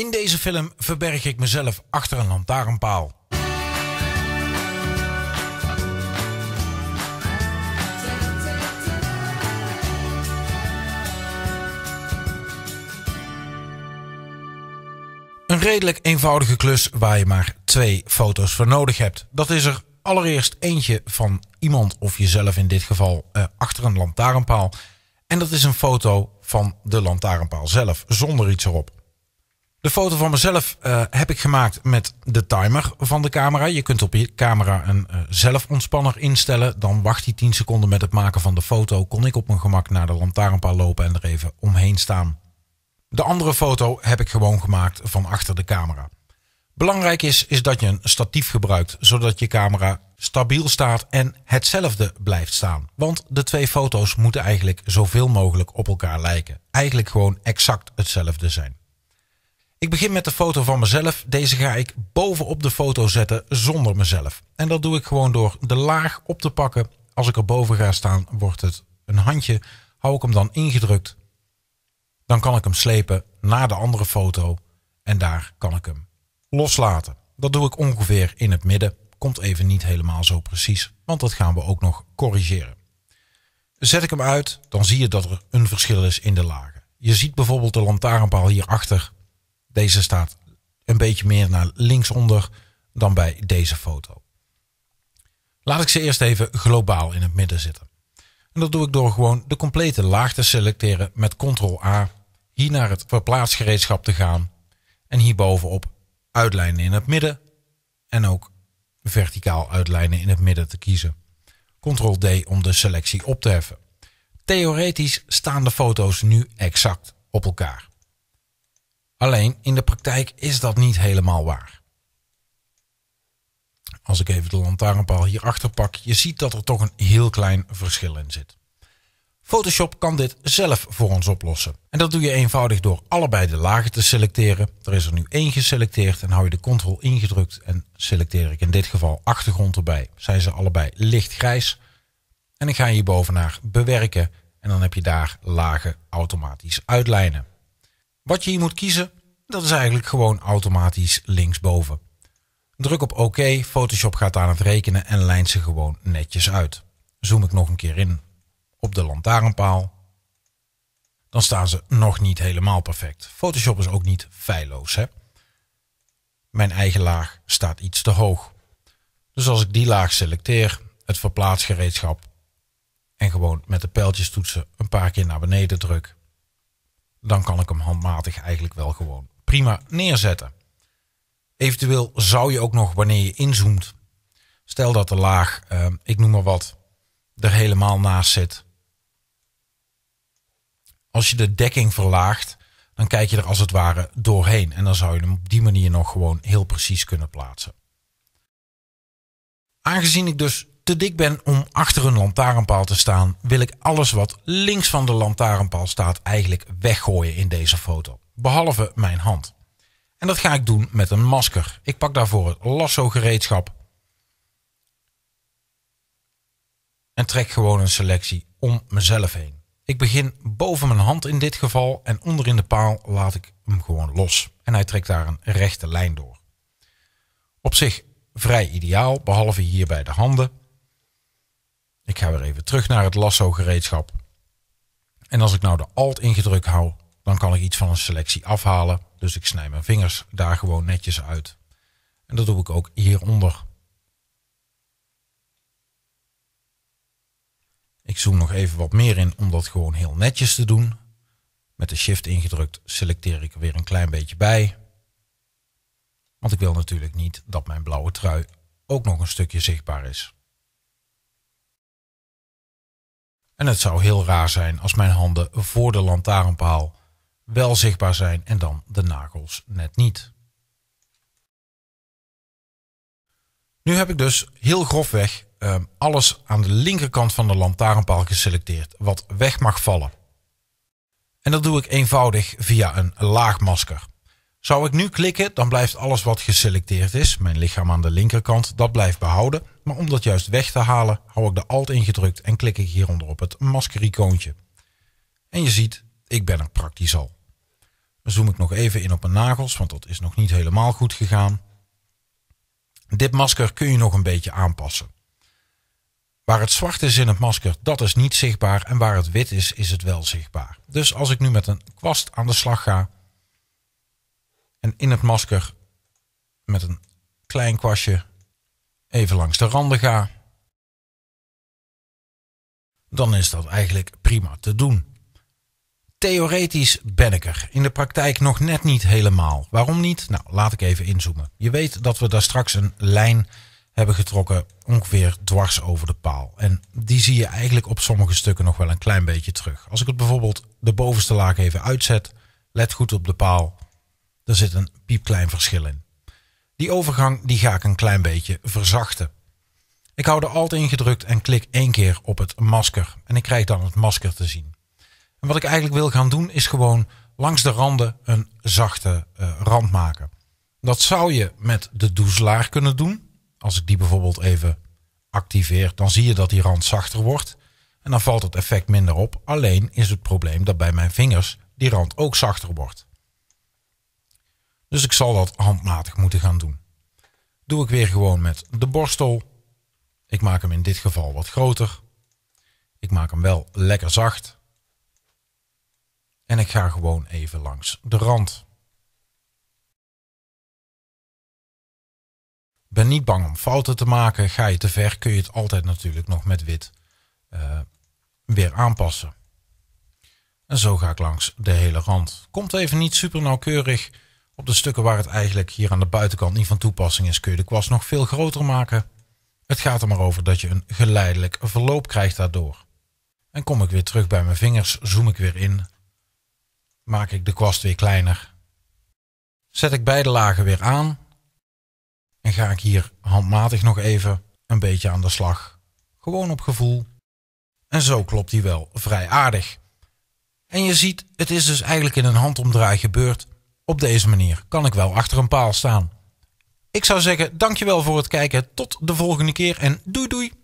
In deze film verberg ik mezelf achter een lantaarnpaal. Een redelijk eenvoudige klus waar je maar twee foto's voor nodig hebt. Dat is er allereerst eentje van iemand of jezelf in dit geval eh, achter een lantaarnpaal. En dat is een foto van de lantaarnpaal zelf, zonder iets erop. De foto van mezelf eh, heb ik gemaakt met de timer van de camera. Je kunt op je camera een uh, eh, zelfontspanner instellen. Dan wacht hij 10 seconden met het maken van de foto. Kon ik op mijn gemak naar de lantaarnpaal lopen en er even omheen staan. De andere foto heb ik gewoon gemaakt van achter de camera. Belangrijk is, is dat je een statief gebruikt, zodat je camera stabiel staat en hetzelfde blijft staan. Want de twee foto's moeten eigenlijk zoveel mogelijk op elkaar lijken. Eigenlijk gewoon exact hetzelfde zijn. Ik begin met de foto van mezelf. Deze ga ik bovenop de foto zetten zonder mezelf. En dat doe ik gewoon door de laag op te pakken. Als ik er boven ga staan, wordt het een handje. Hou ik hem dan ingedrukt. Dan kan ik hem slepen naar de andere foto. En daar kan ik hem loslaten. Dat doe ik ongeveer in het midden. Komt even niet helemaal zo precies, want dat gaan we ook nog corrigeren. Zet ik hem uit, dan zie je dat er een verschil is in de lagen. Je ziet bijvoorbeeld de lantaarnpaal hierachter deze staat een beetje meer naar linksonder dan bij deze foto. Laat ik ze eerst even globaal in het midden zitten. En dat doe ik door gewoon de complete laag te selecteren met Ctrl-A, hier naar het verplaatsgereedschap te gaan en hierbovenop uitlijnen in het midden en ook verticaal uitlijnen in het midden te kiezen. Ctrl-D om de selectie op te heffen. Theoretisch staan de foto's nu exact op elkaar. Alleen in de praktijk is dat niet helemaal waar. Als ik even de lantaarnpaal hierachter pak, je ziet dat er toch een heel klein verschil in zit. Photoshop kan dit zelf voor ons oplossen. En dat doe je eenvoudig door allebei de lagen te selecteren. Er is er nu één geselecteerd en hou je de ctrl ingedrukt en selecteer ik in dit geval achtergrond erbij. Zijn ze allebei lichtgrijs. En ik ga hierboven naar bewerken en dan heb je daar lagen automatisch uitlijnen. Wat je hier moet kiezen, dat is eigenlijk gewoon automatisch linksboven. Druk op OK, Photoshop gaat aan het rekenen en lijnt ze gewoon netjes uit. Zoom ik nog een keer in op de lantaarnpaal. Dan staan ze nog niet helemaal perfect. Photoshop is ook niet feilloos. Hè? Mijn eigen laag staat iets te hoog. Dus als ik die laag selecteer, het verplaatsgereedschap en gewoon met de pijltjes toetsen een paar keer naar beneden druk, dan kan ik hem handmatig eigenlijk wel gewoon prima neerzetten. Eventueel zou je ook nog wanneer je inzoomt, stel dat de laag, eh, ik noem maar wat, er helemaal naast zit. Als je de dekking verlaagt, dan kijk je er als het ware doorheen. En dan zou je hem op die manier nog gewoon heel precies kunnen plaatsen. Aangezien ik dus te dik ben om achter een lantaarnpaal te staan, wil ik alles wat links van de lantaarnpaal staat eigenlijk weggooien in deze foto. Behalve mijn hand. En dat ga ik doen met een masker. Ik pak daarvoor het lasso gereedschap. En trek gewoon een selectie om mezelf heen. Ik begin boven mijn hand in dit geval en onder in de paal laat ik hem gewoon los. En hij trekt daar een rechte lijn door. Op zich vrij ideaal, behalve hier bij de handen. Ik ga weer even terug naar het lasso gereedschap. En als ik nou de alt ingedrukt hou, dan kan ik iets van een selectie afhalen. Dus ik snij mijn vingers daar gewoon netjes uit. En dat doe ik ook hieronder. Ik zoom nog even wat meer in om dat gewoon heel netjes te doen. Met de shift ingedrukt selecteer ik er weer een klein beetje bij. Want ik wil natuurlijk niet dat mijn blauwe trui ook nog een stukje zichtbaar is. En het zou heel raar zijn als mijn handen voor de lantaarnpaal wel zichtbaar zijn en dan de nagels net niet. Nu heb ik dus heel grofweg ehm, alles aan de linkerkant van de lantaarnpaal geselecteerd wat weg mag vallen. En dat doe ik eenvoudig via een laagmasker. Zou ik nu klikken, dan blijft alles wat geselecteerd is, mijn lichaam aan de linkerkant, dat blijft behouden. Maar om dat juist weg te halen, hou ik de Alt ingedrukt en klik ik hieronder op het maskericoontje. En je ziet, ik ben er praktisch al. Dan zoom ik nog even in op mijn nagels, want dat is nog niet helemaal goed gegaan. Dit masker kun je nog een beetje aanpassen. Waar het zwart is in het masker, dat is niet zichtbaar en waar het wit is, is het wel zichtbaar. Dus als ik nu met een kwast aan de slag ga, en in het masker met een klein kwastje even langs de randen ga. Dan is dat eigenlijk prima te doen. Theoretisch ben ik er. In de praktijk nog net niet helemaal. Waarom niet? Nou, laat ik even inzoomen. Je weet dat we daar straks een lijn hebben getrokken ongeveer dwars over de paal. En die zie je eigenlijk op sommige stukken nog wel een klein beetje terug. Als ik het bijvoorbeeld de bovenste laag even uitzet, let goed op de paal, er zit een piepklein verschil in. Die overgang die ga ik een klein beetje verzachten. Ik hou de Alt ingedrukt en klik één keer op het masker. En ik krijg dan het masker te zien. En wat ik eigenlijk wil gaan doen is gewoon langs de randen een zachte eh, rand maken. Dat zou je met de doezelaar kunnen doen. Als ik die bijvoorbeeld even activeer, dan zie je dat die rand zachter wordt. En dan valt het effect minder op. Alleen is het probleem dat bij mijn vingers die rand ook zachter wordt. Dus ik zal dat handmatig moeten gaan doen. Doe ik weer gewoon met de borstel. Ik maak hem in dit geval wat groter. Ik maak hem wel lekker zacht. En ik ga gewoon even langs de rand. ben niet bang om fouten te maken. Ga je te ver, kun je het altijd natuurlijk nog met wit eh, weer aanpassen. En zo ga ik langs de hele rand. Komt even niet super nauwkeurig, op de stukken waar het eigenlijk hier aan de buitenkant niet van toepassing is, kun je de kwast nog veel groter maken. Het gaat er maar over dat je een geleidelijk verloop krijgt daardoor. En kom ik weer terug bij mijn vingers, zoom ik weer in, maak ik de kwast weer kleiner. Zet ik beide lagen weer aan en ga ik hier handmatig nog even een beetje aan de slag. Gewoon op gevoel. En zo klopt hij wel vrij aardig. En je ziet, het is dus eigenlijk in een handomdraai gebeurd op deze manier kan ik wel achter een paal staan. Ik zou zeggen, dankjewel voor het kijken. Tot de volgende keer en doei doei.